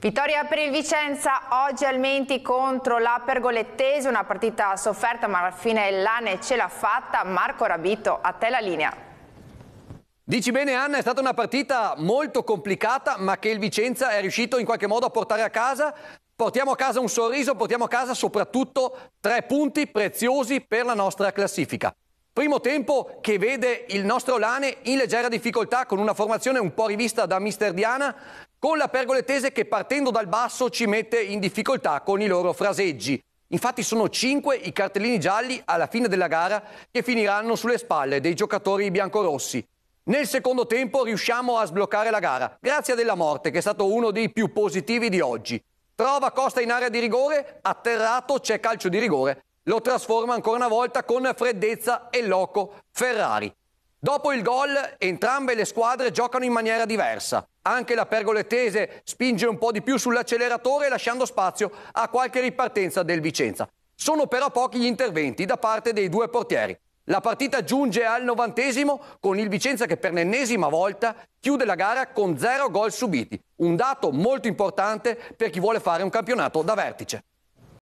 Vittoria per il Vicenza, oggi Almenti contro la Pergolettese, una partita sofferta ma alla fine l'Ane ce l'ha fatta. Marco Rabito, a te la linea. Dici bene Anna, è stata una partita molto complicata ma che il Vicenza è riuscito in qualche modo a portare a casa. Portiamo a casa un sorriso, portiamo a casa soprattutto tre punti preziosi per la nostra classifica. Primo tempo che vede il nostro Lane in leggera difficoltà con una formazione un po' rivista da Mister Diana con la pergoletese che partendo dal basso ci mette in difficoltà con i loro fraseggi. Infatti sono cinque i cartellini gialli alla fine della gara che finiranno sulle spalle dei giocatori biancorossi. Nel secondo tempo riusciamo a sbloccare la gara, grazie a Della Morte, che è stato uno dei più positivi di oggi. Trova Costa in area di rigore, atterrato c'è calcio di rigore, lo trasforma ancora una volta con freddezza e loco Ferrari. Dopo il gol entrambe le squadre giocano in maniera diversa. Anche la pergolettese spinge un po' di più sull'acceleratore lasciando spazio a qualche ripartenza del Vicenza. Sono però pochi gli interventi da parte dei due portieri. La partita giunge al novantesimo con il Vicenza che per l'ennesima volta chiude la gara con zero gol subiti. Un dato molto importante per chi vuole fare un campionato da vertice.